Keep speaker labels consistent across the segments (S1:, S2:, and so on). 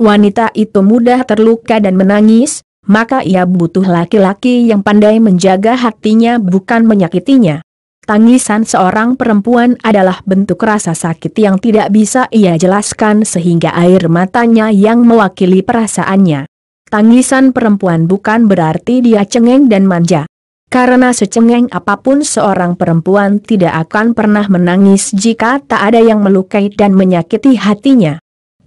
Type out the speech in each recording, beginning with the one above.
S1: Wanita itu mudah terluka dan menangis, maka ia butuh laki-laki yang pandai menjaga hatinya bukan menyakitinya. Tangisan seorang perempuan adalah bentuk rasa sakit yang tidak bisa ia jelaskan sehingga air matanya yang mewakili perasaannya. Tangisan perempuan bukan berarti dia cengeng dan manja. Karena secengeng apapun seorang perempuan tidak akan pernah menangis jika tak ada yang melukai dan menyakiti hatinya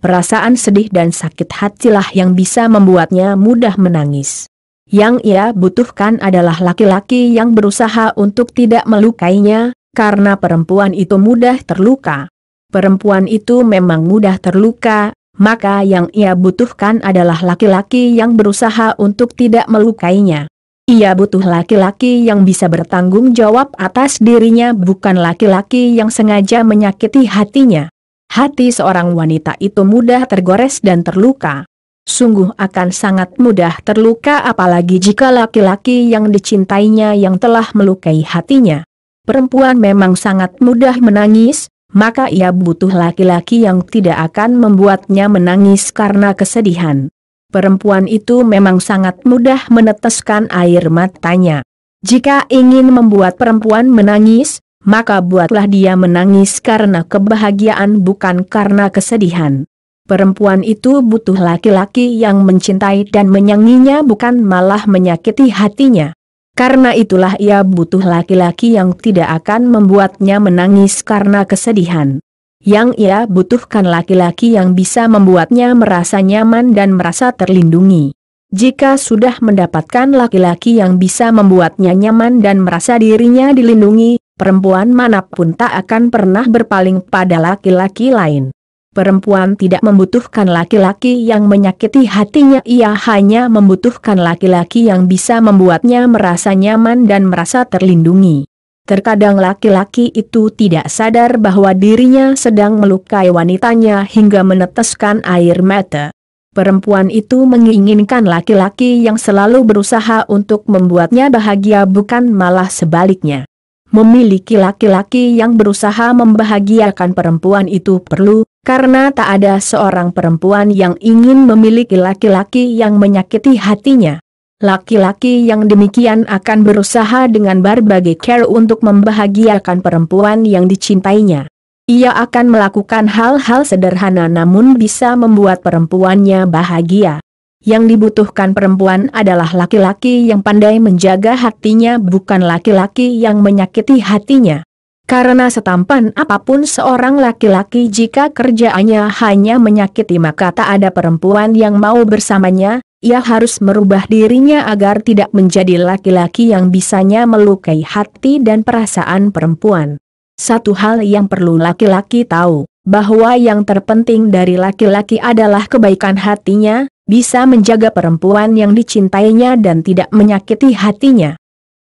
S1: perasaan sedih dan sakit hatilah yang bisa membuatnya mudah menangis. Yang ia butuhkan adalah laki-laki yang berusaha untuk tidak melukainya, karena perempuan itu mudah terluka. Perempuan itu memang mudah terluka, maka yang ia butuhkan adalah laki-laki yang berusaha untuk tidak melukainya. Ia butuh laki-laki yang bisa bertanggung jawab atas dirinya bukan laki-laki yang sengaja menyakiti hatinya hati seorang wanita itu mudah tergores dan terluka. Sungguh akan sangat mudah terluka apalagi jika laki-laki yang dicintainya yang telah melukai hatinya. Perempuan memang sangat mudah menangis, maka ia butuh laki-laki yang tidak akan membuatnya menangis karena kesedihan. Perempuan itu memang sangat mudah meneteskan air matanya. Jika ingin membuat perempuan menangis, maka buatlah dia menangis karena kebahagiaan bukan karena kesedihan. Perempuan itu butuh laki-laki yang mencintai dan menyanginya bukan malah menyakiti hatinya. Karena itulah ia butuh laki-laki yang tidak akan membuatnya menangis karena kesedihan. Yang ia butuhkan laki-laki yang bisa membuatnya merasa nyaman dan merasa terlindungi. Jika sudah mendapatkan laki-laki yang bisa membuatnya nyaman dan merasa dirinya dilindungi, perempuan manapun tak akan pernah berpaling pada laki-laki lain. Perempuan tidak membutuhkan laki-laki yang menyakiti hatinya ia hanya membutuhkan laki-laki yang bisa membuatnya merasa nyaman dan merasa terlindungi. Terkadang laki-laki itu tidak sadar bahwa dirinya sedang melukai wanitanya hingga meneteskan air mata. Perempuan itu menginginkan laki-laki yang selalu berusaha untuk membuatnya bahagia bukan malah sebaliknya. Memiliki laki-laki yang berusaha membahagiakan perempuan itu perlu, karena tak ada seorang perempuan yang ingin memiliki laki-laki yang menyakiti hatinya. Laki-laki yang demikian akan berusaha dengan berbagai care untuk membahagiakan perempuan yang dicintainya. Ia akan melakukan hal-hal sederhana namun bisa membuat perempuannya bahagia. Yang dibutuhkan perempuan adalah laki-laki yang pandai menjaga hatinya bukan laki-laki yang menyakiti hatinya. Karena setampan apapun seorang laki-laki jika kerjaannya hanya menyakiti maka tak ada perempuan yang mau bersamanya, ia harus merubah dirinya agar tidak menjadi laki-laki yang bisanya melukai hati dan perasaan perempuan. Satu hal yang perlu laki-laki tahu, bahwa yang terpenting dari laki-laki adalah kebaikan hatinya, bisa menjaga perempuan yang dicintainya dan tidak menyakiti hatinya.